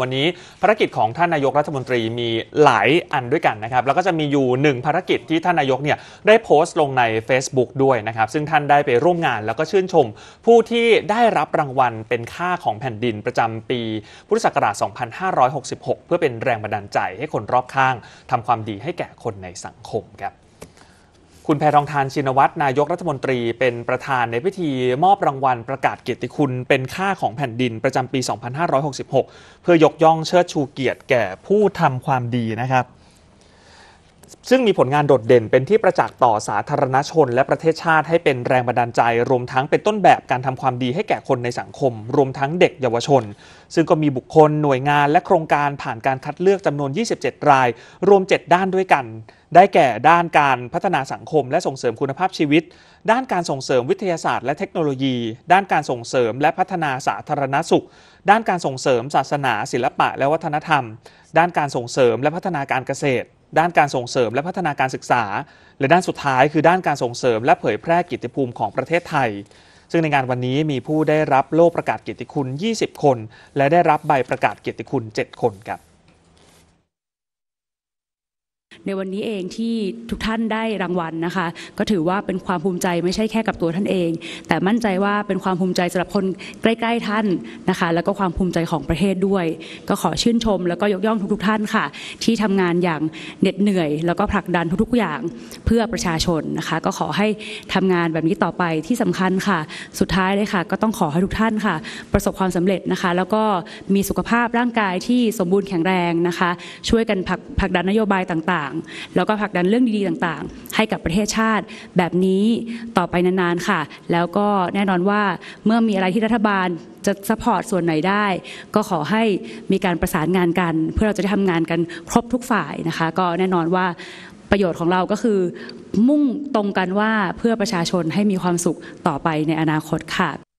วันนี้ภารกิจของท่านนายกรัฐมนตรีมีหลายอันด้วยกันนะครับแล้วก็จะมีอยู่หนึ่งภารกิจที่ท่านนายกเนี่ยได้โพสต์ลงใน Facebook ด้วยนะครับ ซึ่งท่านได้ไปร่วมงานแล้วก็ชื่นชมผู้ที่ได้รับรางวัลเป็นค่าของแผ่นดินประจำปีพุทธศักราช 2566 เพื่อเป็นแรงบันดาลใจให้คนรอบข้าง ทำความดีให้แก่คนในสังคมครับคุณแพรทองทานชินวัตรนายกรัฐมนตรีเป็นประธานในพิธีมอบรางวัลประกาศเกียรติคุณ เป็นค่าของแผ่นดินประจำปี 2566 เพื่อยกย่องเชิดชูเกียรติแก่ผู้ทำความดีนะครับซึ่งมีผลงานโดดเด่นเป็นที่ประจักษ์ต่อสาธารณชน และประเทศชาติให้เป็นแรงบันดาลใจ รวมทั้งเป็นต้นแบบการทำความดีให้แก่คนในสังคม รวมทั้งเด็กเยาวชน ซึ่งก็มีบุคคล หน่วยงานและโครงการผ่านการคัดเลือกจำนวน 27 ราย รวม 7 ด้านด้วยกัน ได้แก่ด้านการพัฒนาสังคมและส่งเสริมคุณภาพชีวิต ด้านการส่งเสริมวิทยาศาสตร์และเทคโนโลยี ด้านการส่งเสริมและพัฒนาสาธารณสุข ด้านการส่งเสริม ศาสนา ศิลปะ และวัฒนธรรม ด้านการส่งเสริมและพัฒนาการเกษตรด้านการส่งเสริมและพัฒนาการศึกษา และด้านสุดท้ายคือด้านการส่งเสริมและเผยแพร่กิจติภูมิของประเทศไทย ซึ่งในงานวันนี้มีผู้ได้รับโล่ประกาศเกียรติคุณ 20 คน และได้รับใบประกาศเกียรติคุณ 7 คนครับในวันนี้เองที่ทุกท่านได้รางวัลนะคะ ก็ถือว่าเป็นความภูมิใจไม่ใช่แค่กับตัวท่านเอง แต่มั่นใจว่าเป็นความภูมิใจสำหรับคนใกล้ ๆท่านนะคะ แล้วก็ความภูมิใจของประเทศด้วย ก็ขอชื่นชม แล้วก็ยกย่องทุก ๆ ท่านค่ะ ที่ทำงานอย่างเหน็ดเหนื่อย แล้วก็ผลักดันทุกๆอย่างเพื่อประชาชนนะคะ ก็ขอให้ทำงานแบบนี้ต่อไปที่สำคัญค่ะ สุดท้ายเลยค่ะ ก็ต้องขอให้ทุกท่านค่ะ ประสบความสำเร็จนะคะ แล้วก็มีสุขภาพร่างกาย ที่สมบูรณ์แข็งแรงนะคะ ช่วยกันผลักดันนโยบายต่างางๆแล้วก็ผลักดันเรื่องดีๆต่างๆ ให้กับประเทศชาติแบบนี้ต่อไปนานๆค่ะแล้วก็แน่นอนว่าเมื่อมีอะไรที่รัฐบาลจะสปอร์ตส่วนไหนได้ ก็ขอให้มีการประสานงานกัน เพื่อเราจะได้ทำงานกันครบทุกฝ่ายนะคะ ก็แน่นอนว่าประโยชน์ของเราก็คือ มุ่งตรงกันว่าเพื่อประชาชนให้มีความสุขต่อไปในอนาคตค่ะ